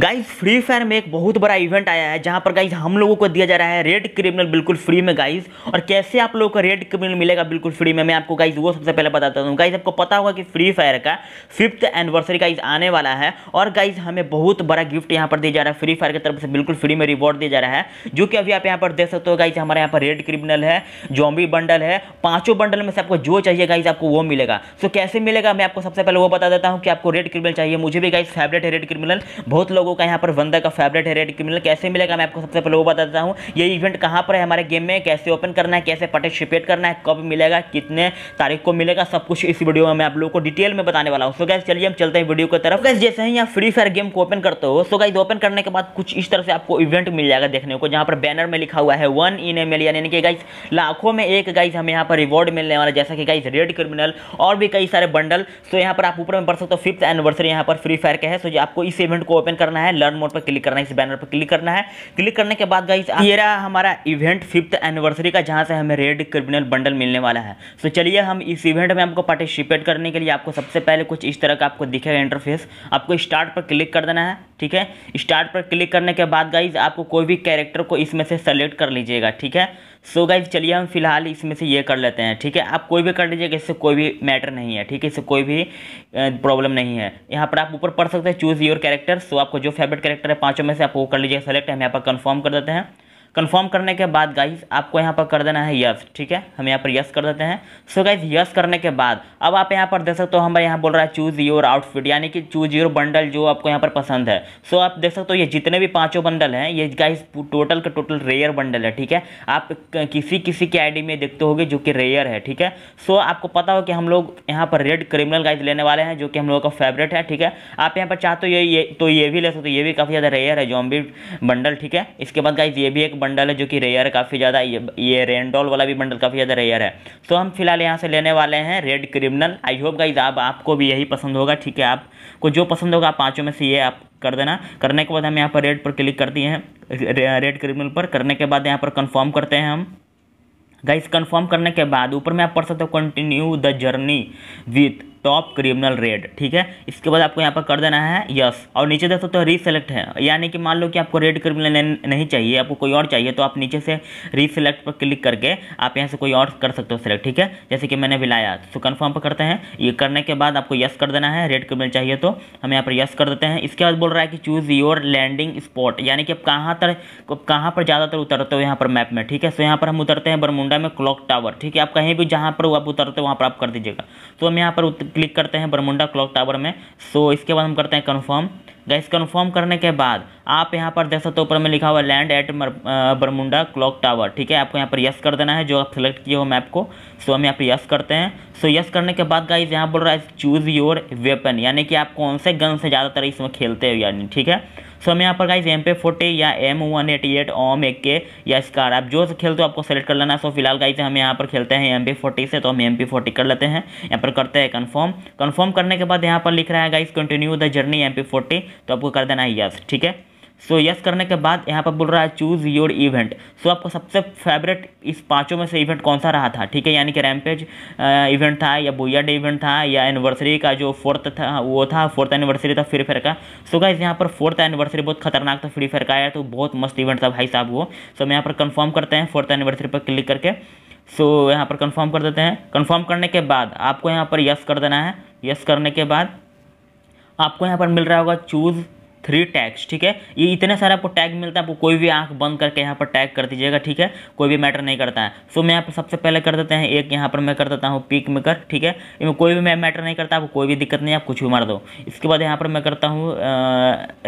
guys free fire में एक बहुत बड़ा इवेंट आया है जहां पर गाइज हम लोगों को दिया जा रहा है रेड क्रिमिनल बिल्कुल फ्री में गाइज और कैसे आप लोगों को रेड क्रिमिनल मिलेगा बिल्कुल फ्री में मैं आपको गाइज वो सबसे पहले बताता हूँ गाइज आपको पता होगा कि फ्री फायर का फिफ्थ एनिवर्सरी गाइज आने वाला है और गाइज हमें बहुत बड़ा गिफ्ट यहाँ पर दिया जा रहा है फ्री फायर की तरफ से बिल्कुल फ्री में रिवॉर्ड दिया जा रहा है जो कि अभी आप यहाँ पर देख सकते हो गाइज हमारे यहाँ पर रेड क्रिमिनल है जॉम्बी बंडल है पांचों बंडल में से आपको जो चाहिए गाइज आपको वो मिलेगा सो कैसे मिलेगा मैं आपको सबसे पहले वो बता देता हूँ कि आपको रेड क्रिमिनल चाहिए मुझे भी गाइज फेवरेट है रेड क्रिमिनल बहुत लोग लोगों का यहाँ पर वंदा का फेवरेट है रेड क्रिमिनल कैसे मिलेगा मैं आपको सबसे पहले वो बता देता हूँ ये इवेंट कहाँ पर है हमारे गेम में कैसे ओपन करना है कैसे पार्टिसिपेट करना है कब मिलेगा कितने तारीख को मिलेगा सब कुछ इस वीडियो में मैं आप लोगों को डिटेल में बताने वाला हूँ सो गैस चलिए हम चलते हैं वीडियो की तरफ गैस जैसे ही यहाँ फ्री फायर गेम को ओपन करते हो सो गाइज ओपन करने के बाद कुछ इस तरह से आपको इवेंट मिल जाएगा देखने को जहाँ पर बैनर में लिखा हुआ है वन इन ए मिलियन यानी कि गाइज लाखों में एक गाइज हमें यहाँ पर रिवॉर्ड मिलने वाला जैसा कि गाइज रेड क्रिमिनल और भी कई सारे बंडल सो यहाँ पर आप ऊपर में पढ़ सकते हो फिफ्थ एनिवर्सरी यहाँ पर फ्री फायर के है सो आपको इस इवेंट को ओपन करना करना है लर्न मोड पर क्लिक करना है इस बैनर पर क्लिक करना है क्लिक करने के बाद गाइस ये रहा हमारा इवेंट फिफ्थ एनिवर्सरी का जहां से हमें रेड क्रिमिनल बंडल मिलने वाला है तो चलिए हम इस इवेंट में आपको पार्टिसिपेट करने के लिए आपको सबसे पहले कुछ इस तरह का आपको दिखेगा इंटरफेस आपको स्टार्ट पर क्लिक कर देना है ठीक है स्टार्ट पर क्लिक करने के बाद गाइज आपको कोई भी कैरेक्टर को इसमें से सेलेक्ट कर लीजिएगा ठीक है सो गाइज चलिए हम फिलहाल इसमें से ये कर लेते हैं ठीक है आप कोई भी कर लीजिएगा इससे कोई भी मैटर नहीं है ठीक है इससे कोई भी प्रॉब्लम नहीं है यहाँ पर आप ऊपर पढ़ सकते हैं चूज़ योर कैरेक्टर सो आप आपको जो फेवरेट करेक्टर है पांचों में से आप वो कर लीजिए सेलेक्ट हम यहाँ पर कन्फर्म कर देते हैं कंफर्म करने के बाद गाइज आपको यहाँ पर कर देना है यस ठीक है हम यहाँ पर यस कर देते हैं सो गाइज यस करने के बाद अब आप यहाँ पर देख सकते हो हमारे यहाँ बोल रहा है चूज़ योर आउटफिट यानी कि चूज़ योर बंडल जो आपको यहाँ पर पसंद है सो आप देख सकते हो ये जितने भी पाँचों बंडल हैं ये गाइज टोटल का टोटल रेयर बंडल है ठीक है आप किसी किसी की आई में देखते हो जो कि रेयर है ठीक है सो आपको पता हो कि हम लोग यहाँ पर रेड क्रिमिनल गाइज लेने वाले हैं जो कि हम लोगों का फेवरेट है ठीक है आप यहाँ पर चाहते हो ये, ये तो ये भी ले सकते हो ये भी काफ़ी ज़्यादा रेयर है जो बंडल ठीक है इसके बाद गाइज ये भी एक बंडल है जो कि रेयर काफ़ी ज़्यादा ये रेनडॉल वाला भी बंडल काफ़ी ज़्यादा रेयर है तो हम फिलहाल यहाँ से लेने वाले हैं red criminal I hope guys आप आपको भी यही पसंद होगा ठीक है आपको जो पसंद होगा आप पाँचों में से ये आप कर देना करने के बाद हम यहाँ पर रेड पर क्लिक कर दिए हैं रेड क्रिमिनल पर करने के बाद यहाँ पर कन्फर्म करते हैं हम गाइस कंफर्म करने के बाद ऊपर में आप पढ़ सकते हो continue the journey with top criminal red ठीक है इसके बाद आपको यहाँ पर कर देना है यस और नीचे देख सकते हो रीसेलेक्ट है यानी कि मान लो कि आपको रेड क्रिमिनल नहीं चाहिए आपको कोई और चाहिए तो आप नीचे से रीसेलेक्ट पर क्लिक करके आप यहाँ से कोई और कर सकते हो सेलेक्ट ठीक है जैसे कि मैंने बिलाया तो कन्फर्म पर करते हैं ये करने के बाद आपको यस कर देना है रेड क्रिमिनल चाहिए तो हम यहाँ पर यस कर देते हैं इसके बाद बोल रहा है कि चूज़ योर लैंडिंग स्पॉट यानी कि आप कहाँ तर कहाँ पर ज़्यादातर उतरते हो यहाँ पर मैप में ठीक है सो तो यहाँ पर हम उतरते हैं बरमुंडा में क्लॉक टावर ठीक है आप कहीं भी जहाँ पर आप उतरते हो वहाँ पर आप कर दीजिएगा तो हम यहाँ पर क्लिक करते हैं बरमुंडा क्लॉक टावर में सो इसके बाद हम करते हैं कन्फर्म गैस कन्फर्म करने के बाद आप यहाँ पर देख सकते हो ऊपर में लिखा हुआ land at Bermuda clock tower ठीक है आपको यहाँ पर यस कर देना है जो आप सेलेक्ट किए हो मैप को सो हम यहाँ पर यस करते हैं सो यस करने के बाद गाइज यहाँ बोल रहा है चूज़ योर वेपन यानी कि आप कौन से गन से ज़्यादातर इसमें खेलते हो यानी ठीक है सो हम यहाँ पर गाइज एम पे फोर्टी या एम वन एटी एट ओम एक के या स्कार आप जो खेलते हो आपको सेलेक्ट कर लेना सो फिलहाल गाइज हम यहाँ पर खेलते हैं एम पी फोर्टी से तो हम एम पी फोर्टी कर लेते हैं यहाँ पर करते हैं कन्फर्म कन्फर्म करने के बाद यहाँ पर लिख रहा है guys continue the journey M P forty तो आपको कर देना है यस ठीक है सो यस करने के बाद यहाँ पर बोल रहा है चूज़ योर इवेंट सो आपको सबसे फेवरेट इस पांचों में से इवेंट कौन सा रहा था ठीक है यानी कि रैमपेज इवेंट था या बुया डे इवेंट था या एनिवर्सरी का जो फोर्थ था वो था फोर्थ एनिवर्सरी था फ्री फेयर का सो गाइज यहाँ पर फोर्थ एनिवर्सरी बहुत खतरनाक था फ्री फेयर का आया तो बहुत मस्त इवेंट था भाई साहब वो सो हम यहाँ पर कन्फर्म करते हैं फोर्थ एनिवर्सरी पर क्लिक करके सो यहाँ पर कन्फर्म कर देते हैं कन्फर्म करने के बाद आपको यहाँ पर यस कर देना है यस करने के बाद आपको यहाँ पर मिल रहा होगा चूज़ थ्री टैग्स ठीक है ये इतने सारे आपको टैग मिलता है आपको कोई भी आंख बंद करके यहाँ पर टैग कर दीजिएगा ठीक है कोई भी मैटर नहीं करता है सो मैं यहाँ पर सबसे पहले कर देते हैं एक यहाँ पर मैं कर देता हूँ पिक मेकर ठीक है इसमें कोई भी मैटर नहीं करता आपको कोई भी दिक्कत नहीं आप कुछ भी मार दो इसके बाद यहाँ पर मैं करता हूँ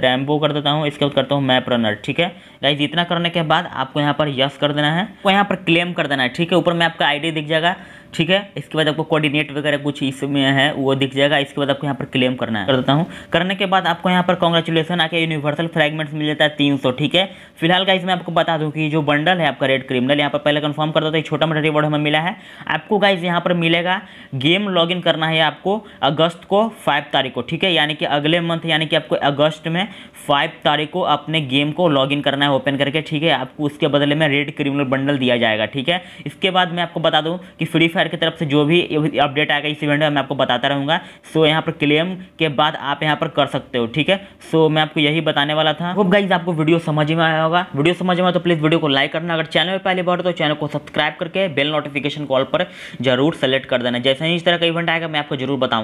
रैम्बो कर देता हूँ इसके बाद करता हूँ मैप रनर ठीक है गाइज इतना करने के बाद आपको यहाँ पर यस कर देना है आपको यहाँ पर क्लेम कर देना है ठीक है ऊपर में आपका आईडी दिख जाएगा ठीक है इसके बाद आपको कोऑर्डिनेट वगैरह कुछ इसमें है वो दिख जाएगा इसके बाद आपको यहाँ पर क्लेम करना है कर देता हूँ करने के बाद आपको यहाँ पर कॉन्ग्रेचुलेसन आके यूनिवर्सल फ्रेगमेंट्स मिल जाता है तीन सौ ठीक है फिलहाल का इसमें आपको बता दूँ कि जो बंडल है आपका रेड क्रिमिनल यहाँ पर पहले कन्फर्म कर देता है छोटा मोटा रिवॉर्ड हमें मिला है आपको गाइज यहाँ पर मिलेगा गेम लॉग इन करना है आपको अगस्त को फाइव तारीख को ठीक है यानी कि अगले मंथ यानी कि आपको अगस्त में फाइव तारीख को अपने गेम को लॉग इन करना है ओपन करके ठीक है आपको उसके बदले में रेड क्रिमिनल बंडल दिया जाएगा ठीक है इसके बाद मैं आपको बता दूँ कि फ्री फायर सर की तरफ से जो भी अपडेट आएगा इस इवेंट में मैं आपको बताता रहूँगा सो यहाँ पर क्लेम के बाद आप यहाँ पर कर सकते हो ठीक है सो मैं आपको यही बताने वाला था होप गाइज आपको वीडियो समझ में आया होगा वीडियो समझ में आया तो प्लीज़ वीडियो को लाइक करना अगर चैनल पर पहले बार तो चैनल को सब्सक्राइब करके बेल नोटिफिकेशन कॉल पर जरूर सेलेक्ट कर देना जैसे ही इस तरह का इवेंट आएगा मैं आपको जरूर बताऊँ